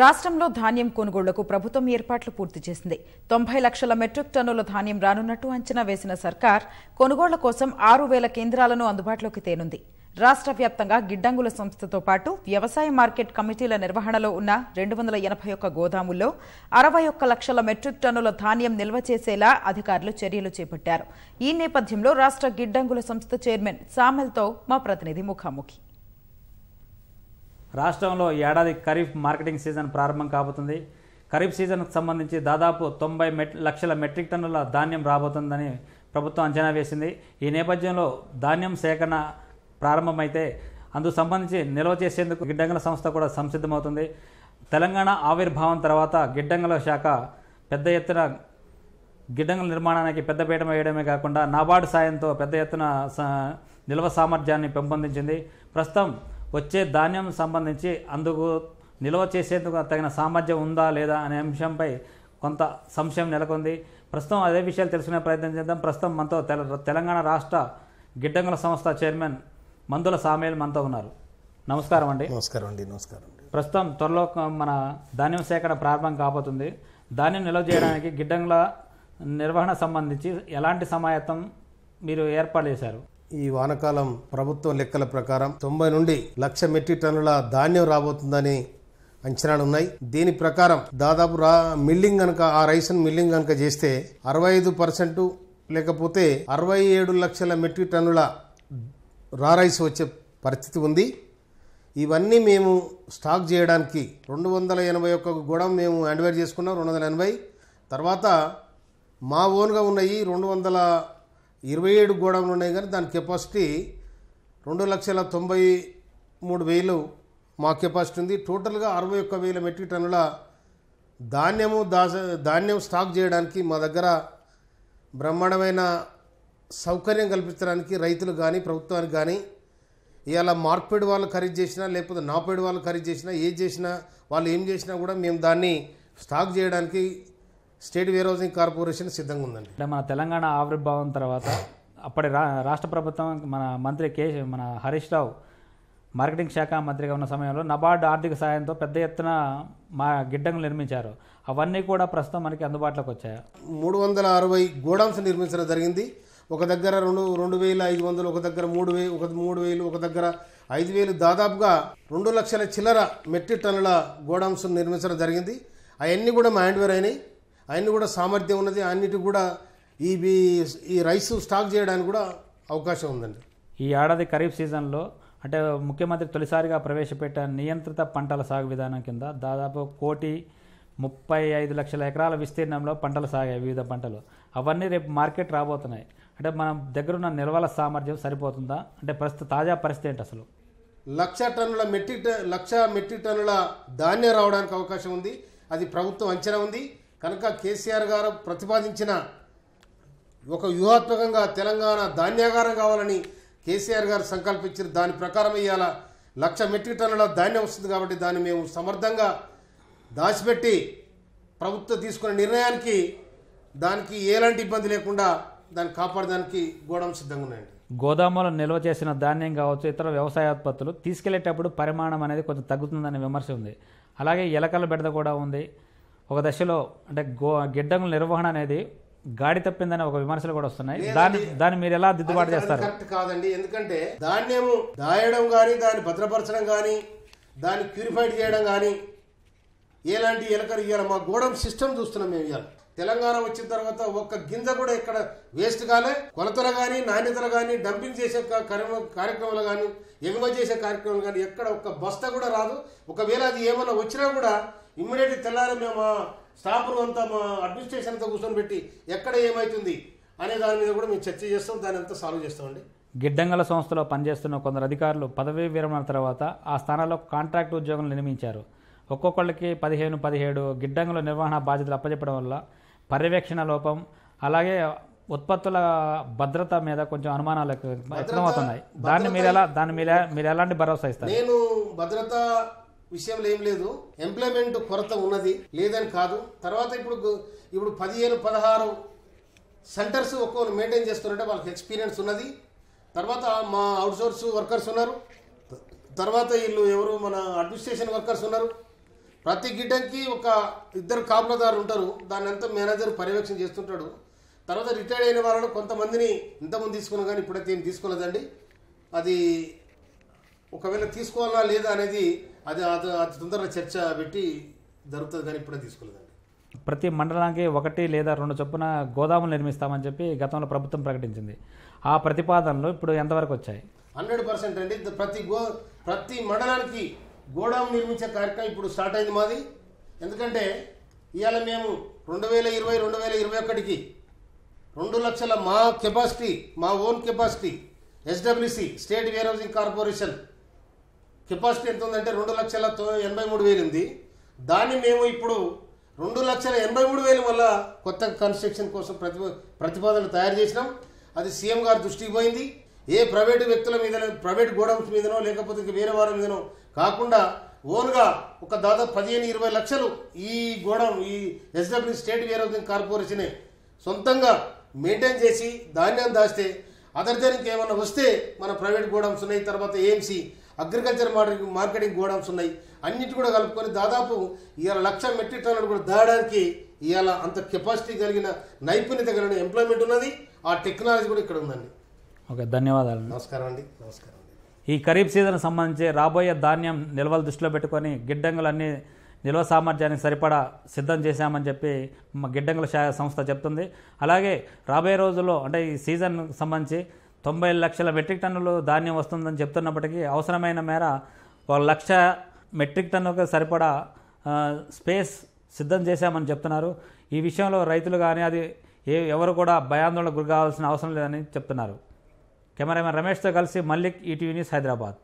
రాష్ట్రంలో ధాన్యం కొనుగోళ్లకు ప్రభుత్వం ఏర్పాట్లు పూర్తి చేసింది తొంభై లక్షల మెట్రిక్ టన్నుల ధాన్యం రానున్నట్టు అంచనా వేసిన సర్కార్ కొనుగోళ్ల కోసం ఆరు వేల కేంద్రాలను అందుబాటులోకి తేనుంది రాష్ట వ్యాప్తంగా గిడ్డంగుల సంస్థతో పాటు వ్యవసాయ మార్కెట్ కమిటీల నిర్వహణలో ఉన్న రెండు వందల ఎనభై ఒక్క గోదాముల్లో అరవై ఒక్క లక్షల మెట్రిక్ టన్నుల ధాన్యం నిల్వ చేసేలా అధికారులు చర్యలు చేపట్టారు ఈ నేపథ్యంలో రాష్ట్ర గిడ్డంగుల సంస్థ చైర్మన్ సామెల్తో మా ప్రతినిధి ముఖాముఖి రాష్ట్రంలో ఏడాది ఖరీఫ్ మార్కెటింగ్ సీజన్ ప్రారంభం కాబోతుంది ఖరీఫ్ సీజన్కు సంబంధించి దాదాపు తొంభై మెట్ లక్షల మెట్రిక్ టన్నుల ధాన్యం రాబోతుందని ప్రభుత్వం అంచనా వేసింది ఈ నేపథ్యంలో ధాన్యం సేకరణ ప్రారంభమైతే అందుకు సంబంధించి నిల్వ చేసేందుకు గిడ్డంగుల సంస్థ కూడా సంసిద్ధమవుతుంది తెలంగాణ ఆవిర్భావం తర్వాత గిడ్డంగుల శాఖ పెద్ద ఎత్తున గిడ్డంగుల నిర్మాణానికి పీఠం వేయడమే కాకుండా నాబార్డు సాయంతో పెద్ద ఎత్తున నిల్వ సామర్థ్యాన్ని పెంపొందించింది ప్రస్తుతం వచ్చే ధాన్యం సంబంధించి అందుకు నిల్వ చేసేందుకు తగిన సామర్థ్యం ఉందా లేదా అనే అంశంపై కొంత సంశయం నెలకొంది ప్రస్తుతం అదే విషయాలు తెలుసుకునే ప్రయత్నం చేద్దాం ప్రస్తుతం మనతో తెలంగాణ రాష్ట్ర గిడ్డంగుల సంస్థ చైర్మన్ మందుల సామేల్ మనతో ఉన్నారు నమస్కారం అండి నమస్కారం అండి నమస్కారం ప్రస్తుతం త్వరలో మన ధాన్యం సేకరణ ప్రారంభం కాబోతుంది ధాన్యం నిల్వ చేయడానికి గిడ్డంగుల నిర్వహణ సంబంధించి ఎలాంటి సమాయత్తం మీరు ఏర్పాటు చేశారు ఈ వానకాలం ప్రభుత్వం లెక్కల ప్రకారం తొంభై నుండి లక్ష మెట్రిక్ టన్నుల ధాన్యం రాబోతుందని అంచనాలు ఉన్నాయి దీని ప్రకారం దాదాపు రా మిల్లింగ్ కనుక ఆ రైసన్ మిల్లింగ్ కనుక చేస్తే అరవై ఐదు పర్సెంట్ లేకపోతే అరవై ఏడు లక్షల మెట్రిక్ టన్నుల రా రైస్ వచ్చే పరిస్థితి ఉంది ఇవన్నీ మేము స్టాక్ చేయడానికి రెండు వందల ఎనభై ఒక్క గోడం మేము హ్యాండ్వేర్ చేసుకున్నాం రెండు వందల ఎనభై తర్వాత మా ఓన్గా ఉన్నాయి రెండు వందల ఇరవై ఏడు గోడౌన్లు ఉన్నాయి కానీ దాని కెపాసిటీ రెండు లక్షల తొంభై మూడు వేలు మా కెపాసిటీ ఉంది టోటల్గా అరవై ఒక్క వేల మెట్రిక్ టన్నుల ధాన్యము దాస ధాన్యం స్టాక్ చేయడానికి మా దగ్గర బ్రహ్మాండమైన సౌకర్యం కల్పించడానికి రైతులు కానీ ప్రభుత్వానికి కానీ ఇవాళ మార్పిడి వాళ్ళు ఖరీదు చేసినా లేకపోతే నాపేడు వాళ్ళు ఖరీదు చేసినా ఏది చేసినా వాళ్ళు ఏం చేసినా కూడా మేము దాన్ని స్టాక్ చేయడానికి స్టేట్ వేర్ హౌసింగ్ కార్పొరేషన్ సిద్ధంగా ఉందండి అంటే మన తెలంగాణ ఆవిర్భావం తర్వాత అప్పటి రా రాష్ట్ర ప్రభుత్వం మన మంత్రి కే మన హరీష్ రావు మార్కెటింగ్ శాఖ మంత్రిగా ఉన్న సమయంలో నబార్డు ఆర్థిక సాయంతో పెద్ద ఎత్తున మా గిడ్డంగులు నిర్మించారు అవన్నీ కూడా ప్రస్తుతం మనకి అందుబాటులోకి వచ్చాయి మూడు వందల అరవై గోడౌన్స్ నిర్మించడం జరిగింది ఒక దగ్గర రెండు రెండు వేల ఐదు వందలు ఒక దగ్గర మూడు వే ఒక మూడు వేలు ఒక దగ్గర ఐదు వేలు దాదాపుగా రెండు లక్షల చిల్లర మెట్రిక్ టన్నుల గోడౌన్స్ నిర్మించడం జరిగింది అవన్నీ కూడా మా హ్యాండ్వేర్ అయినాయి ఆయన కూడా సామర్థ్యం ఉన్నది అన్నిటి కూడా ఈ ఈ రైస్ స్టాక్ చేయడానికి కూడా అవకాశం ఉందండి ఈ ఏడాది ఖరీఫ్ సీజన్లో అంటే ముఖ్యమంత్రి తొలిసారిగా ప్రవేశపెట్టిన నియంత్రిత పంటల సాగు విధానం కింద దాదాపు కోటి ముప్పై ఐదు లక్షల ఎకరాల విస్తీర్ణంలో పంటలు సాగాయి వివిధ పంటలు అవన్నీ రేపు మార్కెట్ రాబోతున్నాయి అంటే మనం దగ్గరున్న నిల్వల సామర్థ్యం సరిపోతుందా అంటే ప్రస్తుత తాజా పరిస్థితి ఏంటి అసలు లక్ష టన్నుల మెట్రిక్ లక్ష మెట్రిక్ టన్నుల ధాన్యం రావడానికి అవకాశం ఉంది అది ప్రభుత్వం అంచనా ఉంది కనుక కేసీఆర్ గారు ప్రతిపాదించిన ఒక వ్యూహాత్మకంగా తెలంగాణ ధాన్యాగారం కావాలని కేసీఆర్ గారు సంకల్పించిన దాని ప్రకారం ఇవాళ లక్ష మెట్రిక్ టన్నుల ధాన్యం వస్తుంది కాబట్టి దాన్ని మేము సమర్థంగా దాచిపెట్టి ప్రభుత్వం తీసుకున్న నిర్ణయానికి దానికి ఎలాంటి ఇబ్బంది లేకుండా దాన్ని కాపాడడానికి గోడౌన్ సిద్ధంగా ఉన్నాయండి గోదాములో నిల్వ చేసిన ధాన్యం కావచ్చు ఇతర వ్యవసాయ ఉత్పత్తులు తీసుకెళ్లేటప్పుడు పరిమాణం అనేది కొంచెం తగ్గుతుందనే విమర్శ ఉంది అలాగే ఎలకల బెడద కూడా ఉంది ఒక దశలో అంటే గో గిడ్డంగుల నిర్వహణ అనేది గాడి తప్పిందని ఒక విమర్శలు కూడా వస్తున్నాయి దాన్ని దాన్ని మీరు ఎలా దిద్దుబాటు చేస్తారు కరెక్ట్ కాదండి ఎందుకంటే ధాన్యము దాయడం కానీ దాన్ని భద్రపరచడం కానీ దాన్ని ప్యూరిఫైడ్ చేయడం కానీ ఎలాంటి ఎలకలు ఇవ్వాలి మా గోడం సిస్టమ్ చూస్తున్నాం మేము ఇవ్వాలి తెలంగాణ వచ్చిన తర్వాత ఒక్క గింజ కూడా ఇక్కడ వేస్ట్ కాలే కొలతలు కానీ నాణ్యతలు కానీ డంపింగ్ చేసే కార్యక్రమాలు కానీ ఎగుమతి చేసే కార్యక్రమాలు కానీ ఎక్కడ ఒక్క బస్తా కూడా రాదు ఒకవేళ అది ఏమైనా వచ్చినా కూడా ఇమ్మీడియట్ తెల్లారి మేము మా స్టాఫ్ అంతా మా అడ్మినిస్ట్రేషన్ అంతా కూర్చొని పెట్టి ఎక్కడ ఏమవుతుంది అనే దాని మీద కూడా మేము చర్చ చేస్తాం దాని అంతా సాల్వ్ చేస్తామండి గిడ్డంగల సంస్థలో పనిచేస్తున్న కొందరు అధికారులు పదవీ విరమణ తర్వాత ఆ స్థానాల్లో కాంట్రాక్ట్ ఉద్యోగం నియమించారు ఒక్కొక్కళ్ళకి పదిహేను పదిహేడు గిడ్డంగుల నిర్వహణ బాధ్యతలు అప్పచెప్పడం వల్ల పర్యవేక్షణ లోపం అలాగే ఉత్పత్తుల భద్రత మీద కొంచెం అనుమానాలు వ్యక్తమవుతున్నాయి దాన్ని మీరు ఎలా దాన్ని మీరు మీరు ఎలాంటి భరోసా ఇస్తారు నేను భద్రత విషయంలో ఏం లేదు ఎంప్లాయ్మెంట్ కొరత ఉన్నది లేదని కాదు తర్వాత ఇప్పుడు ఇప్పుడు పదిహేను పదహారు సెంటర్స్ ఒక్కొక్కరు మెయింటైన్ చేస్తున్నారంటే వాళ్ళకి ఎక్స్పీరియన్స్ ఉన్నది తర్వాత మా అవుట్సోర్స్ వర్కర్స్ ఉన్నారు తర్వాత వీళ్ళు ఎవరు మన అడ్మినిస్ట్రేషన్ వర్కర్స్ ఉన్నారు ప్రతి గిడ్డకి ఒక ఇద్దరు కాపులదారు ఉంటారు దాని అంతా మేనేజర్ పర్యవేక్షణ చేస్తుంటాడు తర్వాత రిటైర్డ్ అయిన వాళ్ళు కొంతమందిని ఇంతకుముందు తీసుకున్నా కానీ ఇప్పుడైతే ఏం తీసుకోలేదండి అది ఒకవేళ తీసుకోవాలా లేదా అనేది అది అతి తొందరగా చర్చ పెట్టి జరుగుతుంది కానీ ఇప్పుడే తీసుకోలేదండి ప్రతి మండలానికి ఒకటి లేదా రెండు చొప్పున గోదాములు నిర్మిస్తామని చెప్పి గతంలో ప్రభుత్వం ప్రకటించింది ఆ ప్రతిపాదనలు ఇప్పుడు ఎంతవరకు వచ్చాయి హండ్రెడ్ పర్సెంట్ అండి ప్రతి గో ప్రతి మండలానికి గోడౌన్ నిర్మించే కార్యక్రమం ఇప్పుడు స్టార్ట్ అయింది మాది ఎందుకంటే ఇవాళ మేము రెండు వేల ఇరవై రెండు వేల ఇరవై ఒకటికి రెండు లక్షల మా కెపాసిటీ మా own capacity SWC state warehousing corporation capacity ఎంత ఉందంటే రెండు లక్షల ఎనభై మూడు వేలు ఉంది దాన్ని మేము ఇప్పుడు రెండు లక్షల ఎనభై మూడు వేల వల్ల కొత్త కన్స్ట్రక్షన్ కోసం ప్రతి ప్రతిపాదనలు తయారు చేసినాం అది సీఎం గారు దృష్టికి పోయింది ఏ ప్రైవేటు వ్యక్తుల మీద ప్రైవేట్ గోడౌన్స్ మీదనో లేకపోతే వేరే వారి మీదనో కాకుండా ఓన్గా ఒక దాదాపు పదిహేను ఇరవై లక్షలు ఈ గోడౌన్ ఈ ఎస్డబ్ల్యూ స్టేట్ వేర్ హౌసింగ్ కార్పొరేషనే సొంతంగా మెయింటైన్ చేసి ధాన్యాన్ని దాస్తే అదర్ దానికి ఏమైనా వస్తే మన ప్రైవేట్ గోడౌన్స్ ఉన్నాయి తర్వాత AMC agriculture marketing marketing godowns ఉన్నాయి అన్నిటి కూడా కలుపుకొని దాదాపు ఇవాళ లక్ష మెట్రిక్ టన్నులు కూడా దాడానికి ఇవాళ అంత కెపాసిటీ కలిగిన నైపుణ్యత కలిగిన ఎంప్లాయ్మెంట్ ఉన్నది ఆ టెక్నాలజీ కూడా ఇక్కడ ఉందండి ఓకే ధన్యవాదాలు నమస్కారం అండి నమస్కారం ఈ ఖరీఫ్ సీజన్ సంబంధించి రాబోయే ధాన్యం నిల్వలు దృష్టిలో పెట్టుకొని గిడ్డంగులన్నీ నిల్వ సామర్థ్యానికి సరిపడా సిద్ధం చేశామని చెప్పి గిడ్డంగుల సంస్థ చెప్తుంది అలాగే రాబోయే రోజుల్లో అంటే ఈ సీజన్ సంబంధించి తొంభై లక్షల మెట్రిక్ టన్నులు ధాన్యం వస్తుందని చెప్తున్నప్పటికీ అవసరమైన మేర ఒక లక్ష మెట్రిక్ టన్నుకు సరిపడా స్పేస్ సిద్ధం చేశామని చెప్తున్నారు ఈ విషయంలో రైతులు కానీ అది ఏ ఎవరు కూడా భయాందోళనకు గురి కావాల్సిన అవసరం లేదని చెప్తున్నారు కెమెరామెన్ రమేష్తో కలిసి మల్లిక్ ఈటీవీ న్యూస్ హైదరాబాద్